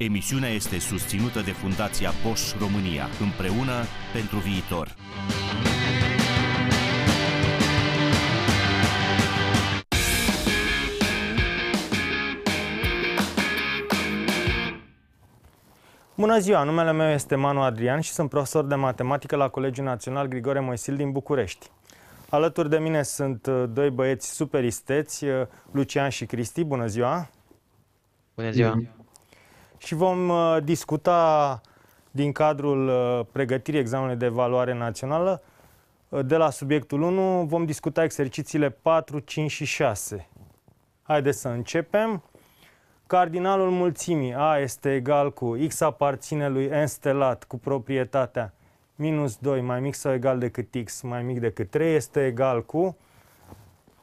Emisiunea este susținută de Fundația Bosch România, împreună pentru viitor. Bună ziua, numele meu este Manu Adrian și sunt profesor de matematică la Colegiul Național Grigore Moisil din București. Alături de mine sunt uh, doi băieți superisteți, uh, Lucian și Cristi. Bună ziua! Bună ziua! Bună ziua și vom uh, discuta din cadrul uh, pregătirii examenului de evaluare națională uh, de la subiectul 1 vom discuta exercițiile 4, 5 și 6. Haideți să începem. Cardinalul mulțimii A este egal cu x aparține lui n stelat cu proprietatea minus 2 mai mic sau egal decât x mai mic decât 3 este egal cu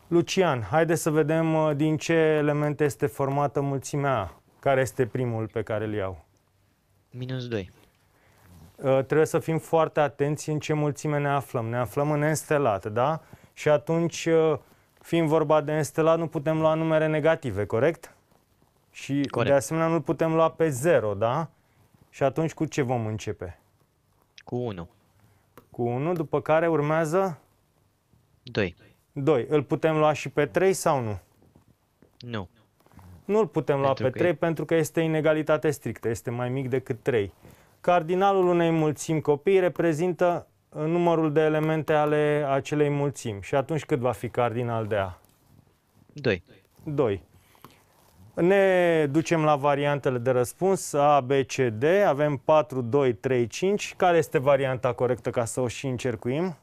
Lucian, haideți să vedem din ce elemente este formată mulțimea A. Care este primul pe care îl iau? Minus 2. Uh, trebuie să fim foarte atenți în ce mulțime ne aflăm. Ne aflăm în enstelat, da? Și atunci, uh, fiind vorba de enstelat, nu putem lua numere negative, corect? Și corect. de asemenea nu putem lua pe 0, da? Și atunci cu ce vom începe? Cu 1. Cu 1, după care urmează? 2. 2. Îl putem lua și pe 3 sau nu? Nu. Nu-l putem lua pentru pe 3 e... pentru că este inegalitate strictă, este mai mic decât 3. Cardinalul unei mulțimi copii reprezintă uh, numărul de elemente ale acelei mulțimi. Și atunci cât va fi cardinal de A? 2. 2. Ne ducem la variantele de răspuns A, B, C, D. Avem 4, 2, 3, 5. Care este varianta corectă ca să o și încercuim?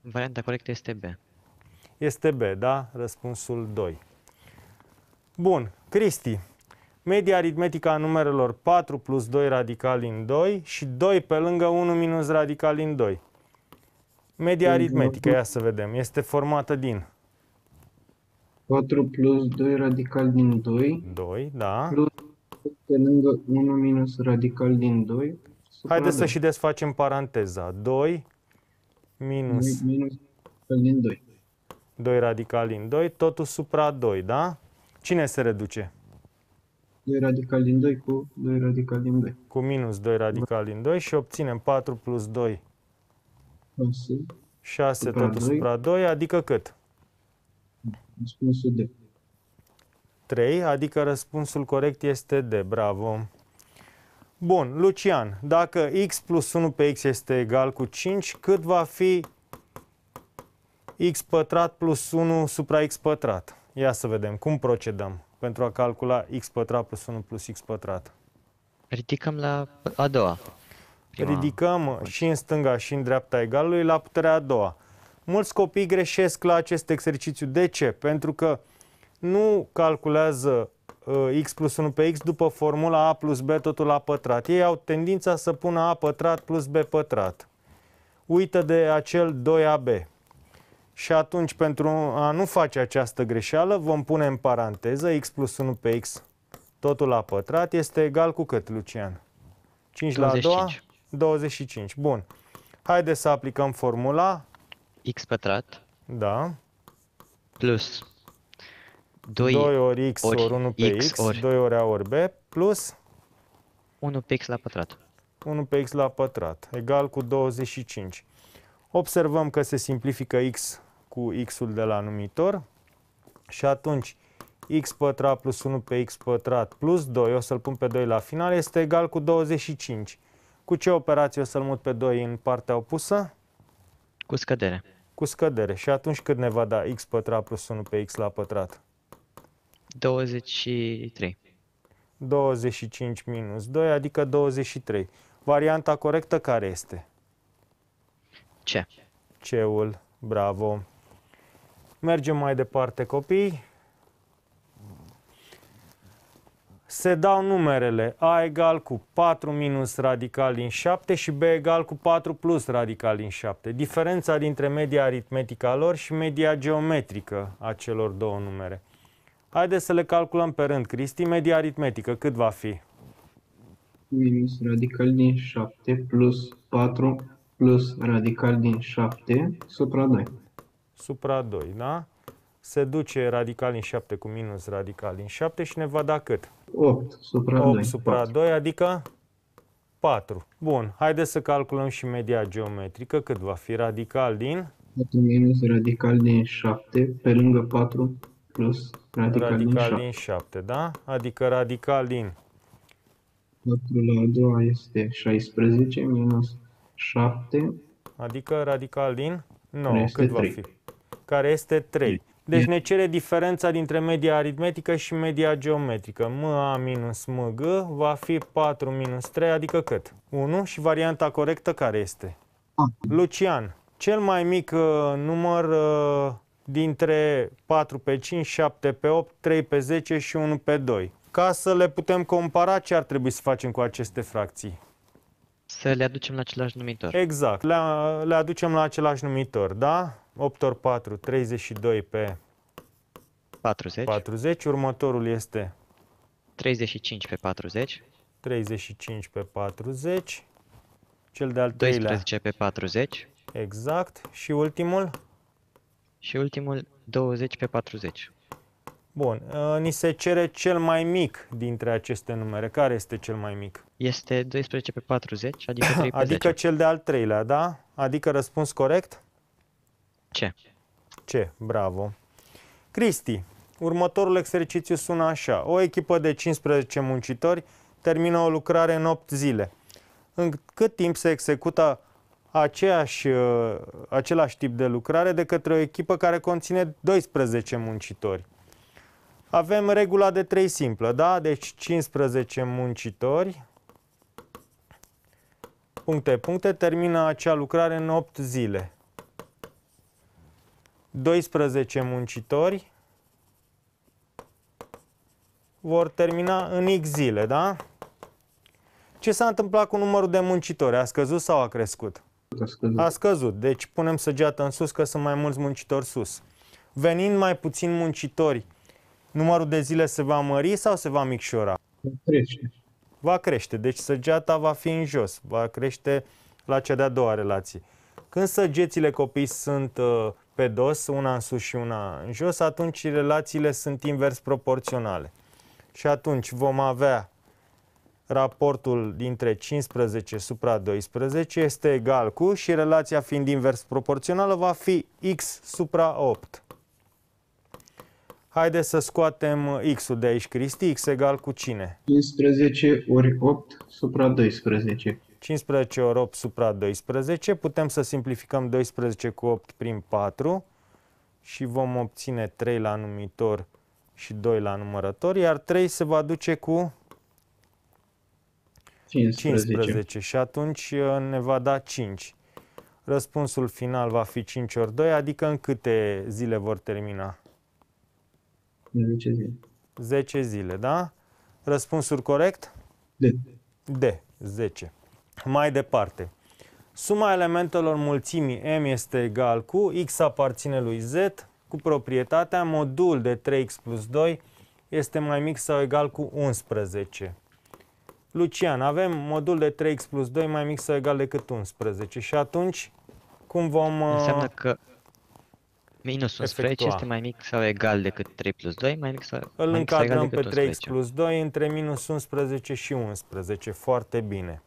Varianta corectă este B. Este B, da? Răspunsul 2. Bun. Cristi, media aritmetică a numerelor 4 plus 2 radical din 2 și 2 pe lângă 1 minus radical din 2. Media aritmetică, ia să vedem, este formată din... 4 plus 2 radical din 2. 2, da. Plus pe lângă 1 minus radical din 2. Haideți să și desfacem paranteza. 2 minus... Minus din 2. 2 radical din 2, totul supra 2, da? Cine se reduce? 2 radical din 2 cu 2 radical din 2. Cu minus 2 radical din 2 și obținem 4 plus 2. 6. 6 totul supra 2, adică cât? Răspunsul D. 3, adică răspunsul corect este D. Bravo! Bun, Lucian, dacă x plus 1 pe x este egal cu 5, cât va fi x pătrat plus 1 supra x pătrat? Ia să vedem cum procedăm pentru a calcula x pătrat plus 1 plus x pătrat. Ridicăm la a doua. Prima. Ridicăm și în stânga și în dreapta egalului la puterea a doua. Mulți copii greșesc la acest exercițiu. De ce? Pentru că nu calculează uh, x plus 1 pe x după formula a plus b totul la pătrat. Ei au tendința să pună a pătrat plus b pătrat. Uită de acel 2ab și atunci pentru a nu face această greșeală vom pune în paranteză x plus 1 pe x totul la pătrat este egal cu cât, Lucian? 5 25. la 2? 25. Bun. Haideți să aplicăm formula. x pătrat. Da. Plus 2, 2 ori x ori, ori 1 pe x, x ori. 2 ori a ori b, plus 1 pe x la pătrat. 1 pe x la pătrat, egal cu 25. Observăm că se simplifică x cu x-ul de la numitor și atunci x pătrat plus 1 pe x pătrat plus 2, o să-l pun pe 2 la final, este egal cu 25. Cu ce operație o să-l mut pe 2 în partea opusă? Cu scădere. Cu scădere. Și atunci cât ne va da x pătrat plus 1 pe x la pătrat? 23. 25 minus 2, adică 23. Varianta corectă care este? C. C-ul, bravo. Mergem mai departe, copii. Se dau numerele A egal cu 4 minus radical din 7 și B egal cu 4 plus radical din 7. Diferența dintre media aritmetică a lor și media geometrică a celor două numere. Haideți să le calculăm pe rând, Cristi. Media aritmetică cât va fi? Minus radical din 7 plus 4 plus radical din 7 supra 2 supra 2, da? Se duce radical în 7 cu minus radical în 7 și ne va da cât? 8 supra 8 2. supra 4. 2, adică 4. Bun, haideți să calculăm și media geometrică, cât va fi radical din... 4 minus radical din 7 pe lângă 4 plus radical, radical din, 7. din 7, da? Adică radical din... 4 la 2 este 16 minus 7. Adică radical din 9, cât 3. va fi? care este 3. Deci ne cere diferența dintre media aritmetică și media geometrică. MA minus MG va fi 4 minus 3, adică cât? 1 și varianta corectă care este? Lucian, cel mai mic uh, număr uh, dintre 4 pe 5, 7 pe 8, 3 pe 10 și 1 pe 2. Ca să le putem compara, ce ar trebui să facem cu aceste fracții? Să le aducem la același numitor. Exact, le, le aducem la același numitor, da? 8 ori 4, 32 pe 40. 40. Următorul este 35 pe 40. 35 pe 40. Cel de-al treilea. 12 pe 40. Exact. Și ultimul? Și ultimul 20 pe 40. Bun, uh, ni se cere cel mai mic dintre aceste numere. Care este cel mai mic? Este 12 pe 40, adică 3 pe Adică 10. cel de-al treilea, da? Adică răspuns corect? Ce? Ce, bravo. Cristi, următorul exercițiu sună așa. O echipă de 15 muncitori termină o lucrare în 8 zile. În cât timp se execută aceeași, uh, același tip de lucrare de către o echipă care conține 12 muncitori? Avem regula de 3 simplă, da? Deci 15 muncitori, puncte, puncte, termină acea lucrare în 8 zile. 12 muncitori vor termina în X zile, da? Ce s-a întâmplat cu numărul de muncitori? A scăzut sau a crescut? A scăzut. A scăzut. Deci punem săgeată în sus că sunt mai mulți muncitori sus. Venind mai puțin muncitori numărul de zile se va mări sau se va micșora? Va crește. Va crește, deci săgeata va fi în jos, va crește la cea de-a doua relație. Când săgețile copii sunt uh, pe dos, una în sus și una în jos, atunci relațiile sunt invers proporționale. Și atunci vom avea raportul dintre 15 supra 12 este egal cu și relația fiind invers proporțională va fi x supra 8. Haideți să scoatem x-ul de aici, Cristi. x egal cu cine? 15 ori 8 supra 12. 15 ori 8 supra 12. Putem să simplificăm 12 cu 8 prin 4 și vom obține 3 la numitor și 2 la numărător, iar 3 se va duce cu 15. 15 și atunci uh, ne va da 5. Răspunsul final va fi 5 ori 2, adică în câte zile vor termina? 10 zile. 10 zile, da? Răspunsuri corect? D. D. 10. Mai departe. Suma elementelor mulțimii M este egal cu X aparține lui Z cu proprietatea modul de 3X plus 2 este mai mic sau egal cu 11. Lucian, avem modul de 3x plus 2 mai mic sau egal decât 11 și atunci cum vom... Înseamnă că Minus 11 este mai mic sau egal decât 3 plus 2, mai mic sau Îl încadrăm pe 3x plus 2 între minus 11 și 11. Foarte bine.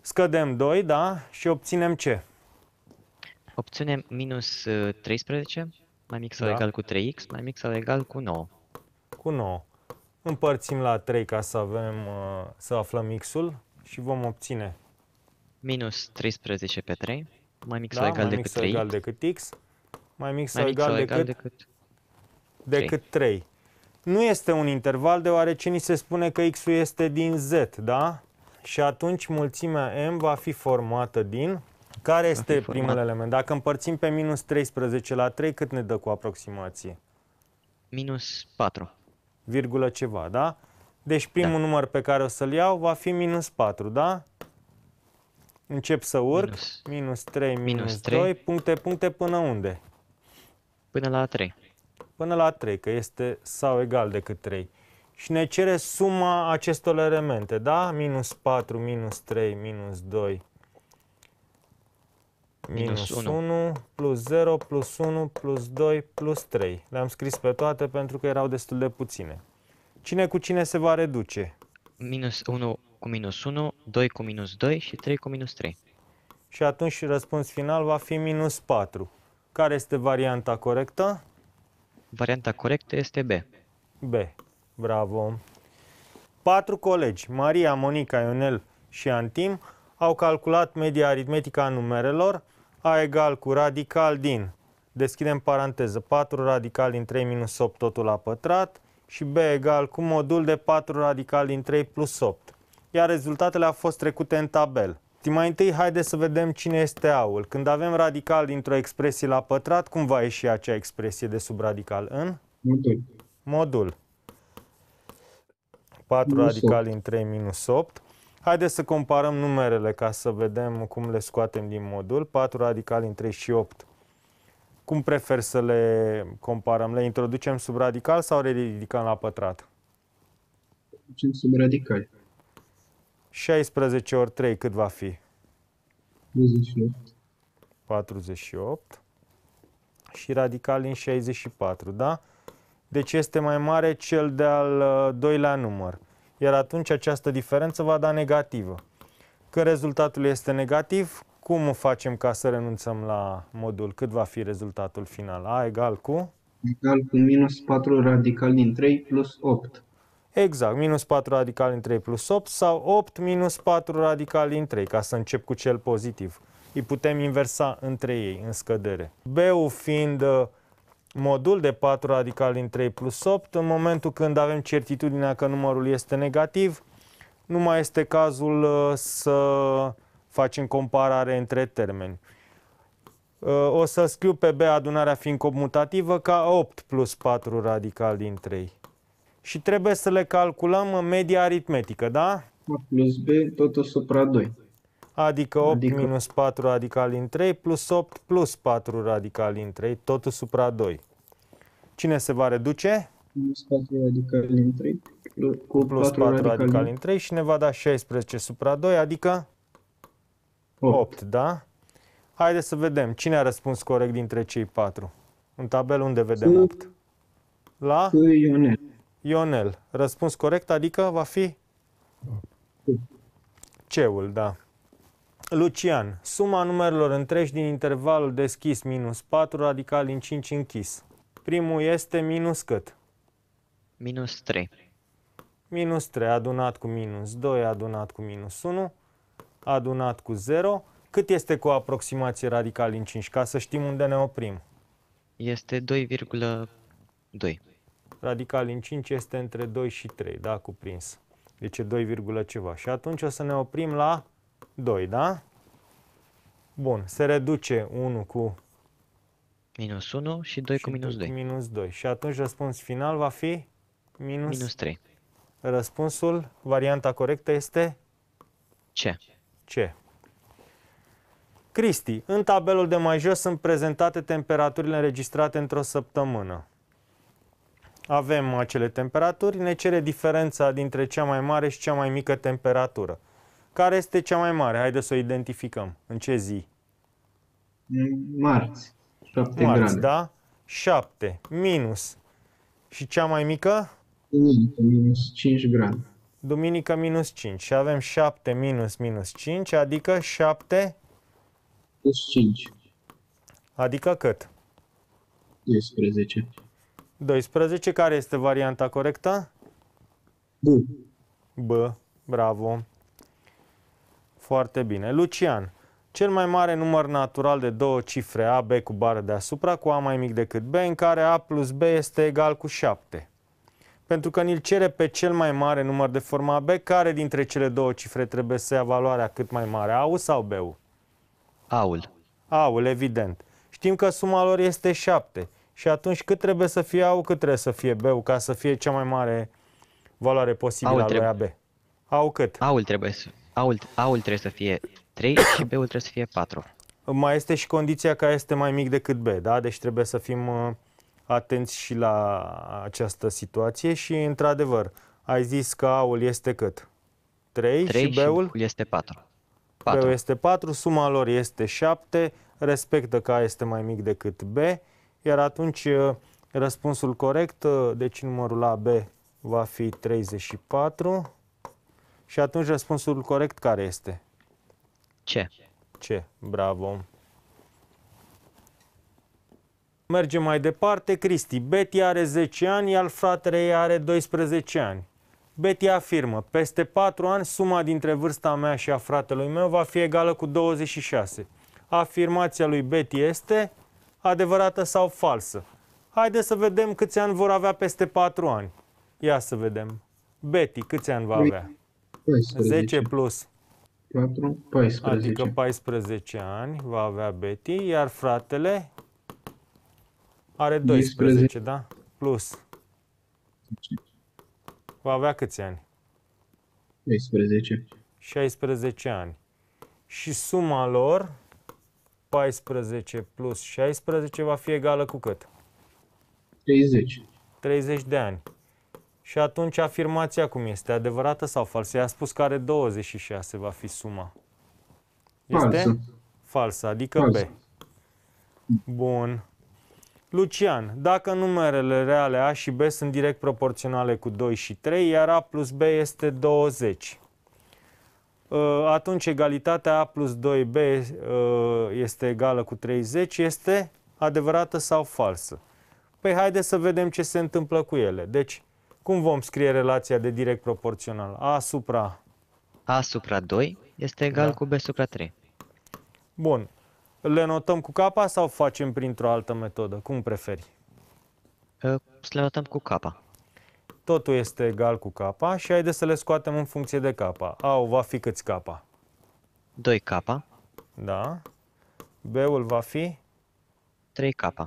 Scădem 2, da? Și obținem ce? Obținem minus 13, uh, mai mic sau da. egal cu 3x, mai mic sau egal cu 9. Cu 9. Împărțim la 3 ca să avem, uh, să aflăm x-ul și vom obține... Minus 13 pe 3, mai mic da, sau egal mai decât mic sau 3x. egal decât x mai mic sau mai egal, sau egal decât, decât, decât 3. 3. Nu este un interval deoarece ni se spune că x-ul este din z, da? Și atunci mulțimea m va fi formată din... Care este primul element? Dacă împărțim pe minus 13 la 3, cât ne dă cu aproximație? Minus 4. Virgulă ceva, da? Deci primul da. număr pe care o să-l iau va fi minus 4, da? Încep să urc, minus, minus 3, minus, minus 3, puncte, puncte, până unde? Până la 3. Până la 3, că este sau egal decât 3. Și ne cere suma acestor elemente, da? Minus 4, minus 3, minus 2, minus 1. 1, plus 0, plus 1, plus 2, plus 3. Le-am scris pe toate pentru că erau destul de puține. Cine cu cine se va reduce? Minus 1 cu minus 1, 2 cu minus 2 și 3 cu minus 3. Și atunci răspuns final va fi minus 4. Care este varianta corectă? Varianta corectă este B. B. Bravo. Patru colegi, Maria, Monica, Ionel și Antim, au calculat media aritmetică a numerelor A egal cu radical din, deschidem paranteză, 4 radical din 3 minus 8 totul la pătrat și B egal cu modul de 4 radical din 3 plus 8. Iar rezultatele au fost trecute în tabel. Mai întâi, haideți să vedem cine este aul. Când avem radical dintr-o expresie la pătrat, cum va ieși acea expresie de sub radical în? Modul. Modul. 4 minus radical 8. din 3 minus 8. Haideți să comparăm numerele ca să vedem cum le scoatem din modul. 4 radical din 3 și 8. Cum prefer să le comparăm? Le introducem sub radical sau le ridicăm la pătrat? Introducem sub radical. 16 ori 3 cât va fi? 48. 48. Și radical din 64, da? Deci este mai mare cel de-al uh, doilea număr. Iar atunci această diferență va da negativă. Că rezultatul este negativ, cum facem ca să renunțăm la modul? Cât va fi rezultatul final? A egal cu? Egal cu minus 4 radical din 3 plus 8. Exact, minus 4 radical din 3 plus 8 sau 8 minus 4 radical din 3, ca să încep cu cel pozitiv. Îi putem inversa între ei, în scădere. B-ul fiind uh, modul de 4 radical din 3 plus 8, în momentul când avem certitudinea că numărul este negativ, nu mai este cazul uh, să facem comparare între termeni. Uh, o să scriu pe B adunarea fiind comutativă ca 8 plus 4 radical din 3 și trebuie să le calculăm în media aritmetică, da? A plus B tot supra 2. Adică 8 adică... minus 4 radical din 3 plus 8 plus 4 radical din 3, tot supra 2. Cine se va reduce? Minus 4 radical din 3 cu plus 4 radical, radical din 3 și ne va da 16 supra 2, adică 8, 8 da? Haideți să vedem. Cine a răspuns corect dintre cei patru? În tabel unde vedem 8? La? Ionel. Ionel. Răspuns corect, adică va fi C-ul, da. Lucian, suma numerelor întregi din intervalul deschis minus 4 radical din 5 închis. Primul este minus cât? Minus 3. Minus 3 adunat cu minus 2 adunat cu minus 1 adunat cu 0. Cât este cu aproximație radical din 5 ca să știm unde ne oprim? Este 2,2 radical din 5 este între 2 și 3, da, cuprins. Deci e 2, ceva. Și atunci o să ne oprim la 2, da? Bun, se reduce 1 cu minus 1 și 2 și cu minus 2. minus 2. Și atunci răspuns final va fi minus, minus 3. Răspunsul, varianta corectă este C. C. Cristi, în tabelul de mai jos sunt prezentate temperaturile înregistrate într-o săptămână avem acele temperaturi, ne cere diferența dintre cea mai mare și cea mai mică temperatură. Care este cea mai mare? Haideți să o identificăm. În ce zi? Marți. 7 Marți, grade. da? 7 minus. Și cea mai mică? Duminică minus 5 grade. Duminică minus 5. Și avem 7 minus minus 5, adică 7 plus 5. Adică cât? 12. 12. Care este varianta corectă? B. B. Bravo. Foarte bine. Lucian. Cel mai mare număr natural de două cifre B cu bară deasupra cu A mai mic decât B în care A plus B este egal cu 7. Pentru că ni-l cere pe cel mai mare număr de forma B, care dintre cele două cifre trebuie să ia valoarea cât mai mare, A sau A-ul. AUL. AUL, evident. Știm că suma lor este 7 și atunci cât trebuie să fie A, cât trebuie să fie B, ca să fie cea mai mare valoare posibilă a lui AB? Au cât? A trebuie să Aul, aul trebuie să fie 3 și B-ul trebuie să fie 4. Mai este și condiția ca este mai mic decât B, da? Deci trebuie să fim uh, atenți și la această situație și, într-adevăr, ai zis că aul este cât? 3, 3 și B-ul? Și este 4. 4. B-ul este 4, suma lor este 7, respectă că A este mai mic decât B iar atunci uh, răspunsul corect, uh, deci numărul AB va fi 34 și atunci răspunsul corect care este? Ce? Ce? Bravo! Mergem mai departe. Cristi, Betty are 10 ani, iar fratele ei are 12 ani. Betty afirmă, peste 4 ani suma dintre vârsta mea și a fratelui meu va fi egală cu 26. Afirmația lui Betty este, adevărată sau falsă. Haideți să vedem câți ani vor avea peste 4 ani. Ia să vedem. Betty, câți ani va păi, avea? 14. 10 plus. 4, 14. Adică 14 ani va avea Betty, iar fratele are 12, 12. da? Plus. Va avea câți ani? 16. 16 ani. Și suma lor 14 plus 16 va fi egală cu cât? 30. 30 de ani. Și atunci afirmația cum este? Adevărată sau falsă? I-a spus că are 26 va fi suma. Este? Falsă. Falsă, adică falsă. B. Bun. Lucian, dacă numerele reale A și B sunt direct proporționale cu 2 și 3, iar A plus B este 20, Uh, atunci egalitatea A plus 2B uh, este egală cu 30 este adevărată sau falsă. Păi haideți să vedem ce se întâmplă cu ele. Deci, cum vom scrie relația de direct proporțional? A supra... A supra 2 este egal da. cu B supra 3. Bun. Le notăm cu capa sau facem printr-o altă metodă? Cum preferi? Uh, le notăm cu capa totul este egal cu capa și haideți să le scoatem în funcție de capa. A-ul va fi câți capa? 2 capa? Da. B-ul va fi? 3 capa.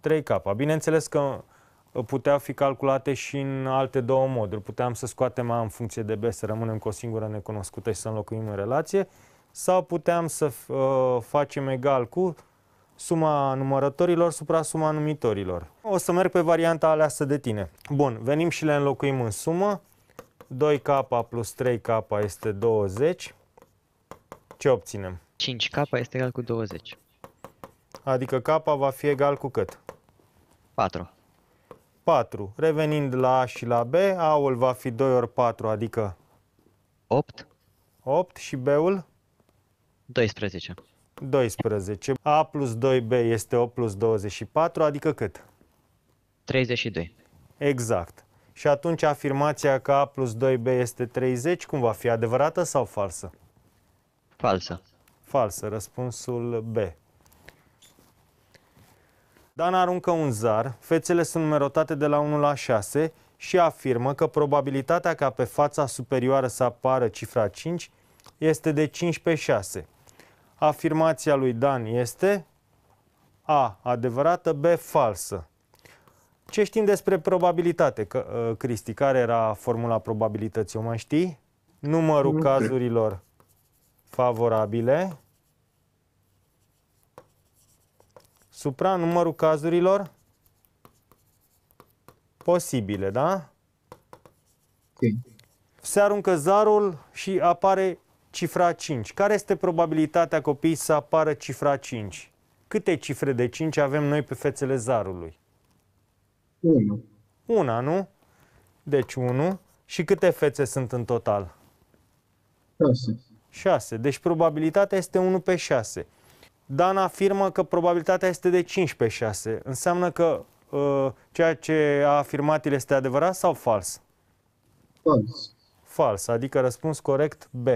3 capa. Bineînțeles că putea fi calculate și în alte două moduri. Puteam să scoatem A în funcție de B, să rămânem cu o singură necunoscută și să înlocuim în relație, sau puteam să uh, facem egal cu suma numărătorilor supra suma numitorilor. O să merg pe varianta aleasă de tine. Bun, venim și le înlocuim în sumă. 2K plus 3K este 20. Ce obținem? 5K este egal cu 20. Adică K va fi egal cu cât? 4. 4. Revenind la A și la B, A-ul va fi 2 ori 4, adică 8. 8 și B-ul? 12. 12. A plus 2B este 8 plus 24, adică cât? 32. Exact. Și atunci afirmația că A plus 2B este 30, cum va fi? Adevărată sau falsă? Falsă. Falsă. Răspunsul B. Dan aruncă un zar, fețele sunt numerotate de la 1 la 6 și afirmă că probabilitatea ca pe fața superioară să apară cifra 5 este de 5 pe 6 afirmația lui Dan este A. Adevărată, B. Falsă. Ce știm despre probabilitate, că, uh, Cristi? Care era formula probabilității? O mai știi? Numărul nu cazurilor favorabile supra numărul cazurilor posibile, da? Se aruncă zarul și apare cifra 5. Care este probabilitatea copiii să apară cifra 5? Câte cifre de 5 avem noi pe fețele zarului? 1. Una, nu? Deci 1. Și câte fețe sunt în total? 6. 6. Deci probabilitatea este 1 pe 6. Dan afirmă că probabilitatea este de 5 pe 6. Înseamnă că uh, ceea ce a afirmat el este adevărat sau fals? Fals. Fals, adică răspuns corect B.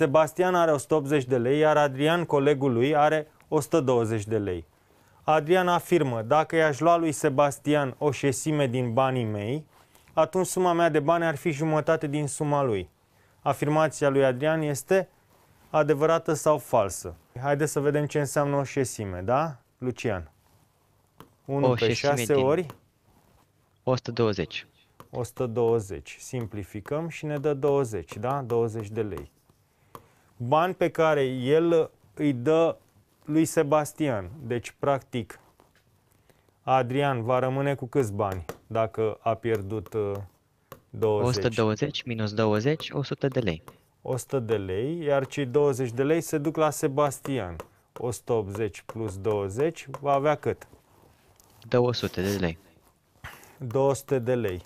Sebastian are 180 de lei, iar Adrian, colegul lui, are 120 de lei. Adrian afirmă, dacă i-aș lua lui Sebastian o șesime din banii mei, atunci suma mea de bani ar fi jumătate din suma lui. Afirmația lui Adrian este adevărată sau falsă. Haideți să vedem ce înseamnă o șesime, da, Lucian? 1 o pe 6 ori? 120. 120. Simplificăm și ne dă 20, da? 20 de lei bani pe care el îi dă lui Sebastian. Deci, practic, Adrian va rămâne cu câți bani dacă a pierdut 20? Uh, 120 minus 20, 100 de lei. 100 de lei, iar cei 20 de lei se duc la Sebastian. 180 plus 20 va avea cât? 200 de lei. 200 de lei.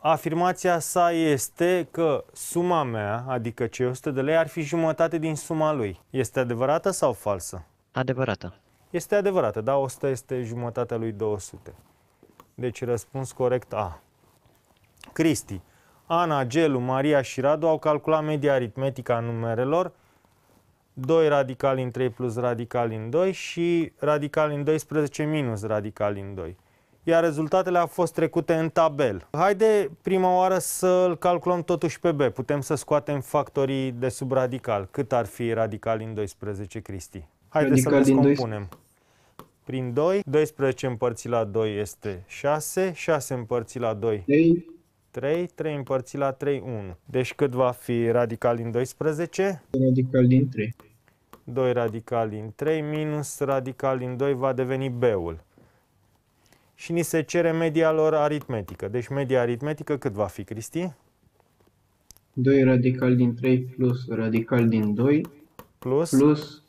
afirmația sa este că suma mea, adică cei 100 de lei, ar fi jumătate din suma lui. Este adevărată sau falsă? Adevărată. Este adevărată, da? 100 este jumătatea lui 200. Deci răspuns corect A. Cristi. Ana, Gelu, Maria și Radu au calculat media aritmetică a numerelor 2 radical în 3 plus radical în 2 și radical în 12 minus radical în 2 iar rezultatele au fost trecute în tabel. Haide prima oară să-l calculăm totuși pe B. Putem să scoatem factorii de sub radical. Cât ar fi radical din 12, Cristi? Haide radical să le descompunem. Prin 2, 12 împărțit la 2 este 6, 6 împărțit la 2 3, 3, 3 împărțit la 3, 1. Deci cât va fi radical din 12? Radical din 3. 2 radical din 3 minus radical din 2 va deveni B-ul și ni se cere media lor aritmetică. Deci media aritmetică cât va fi, Cristi? 2 radical din 3 plus radical din 2 plus, plus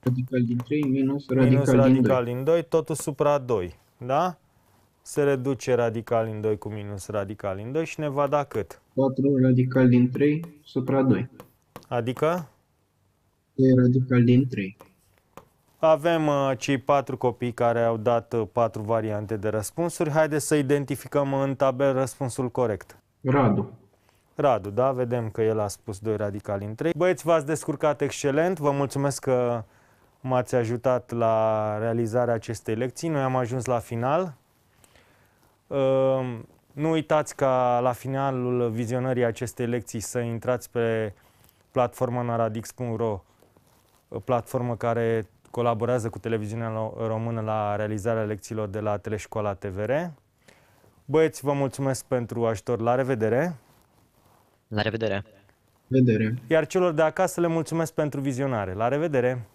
radical din 3 minus radical, minus radical din, 2. din 2, totul supra 2, da? Se reduce radical din 2 cu minus radical din 2 și ne va da cât? 4 radical din 3 supra 2. Adică? 2 radical din 3. Avem uh, cei patru copii care au dat uh, patru variante de răspunsuri. Haideți să identificăm în tabel răspunsul corect. Radu. Radu, da? Vedem că el a spus doi radicali în trei. Băieți, v-ați descurcat excelent. Vă mulțumesc că m-ați ajutat la realizarea acestei lecții. Noi am ajuns la final. Uh, nu uitați ca la finalul vizionării acestei lecții să intrați pe platforma naradix.ro, uh, platformă care colaborează cu televiziunea română la realizarea lecțiilor de la Teleșcoala TVR. Băieți, vă mulțumesc pentru ajutor. La revedere! La revedere! Vedere. Iar celor de acasă le mulțumesc pentru vizionare. La revedere!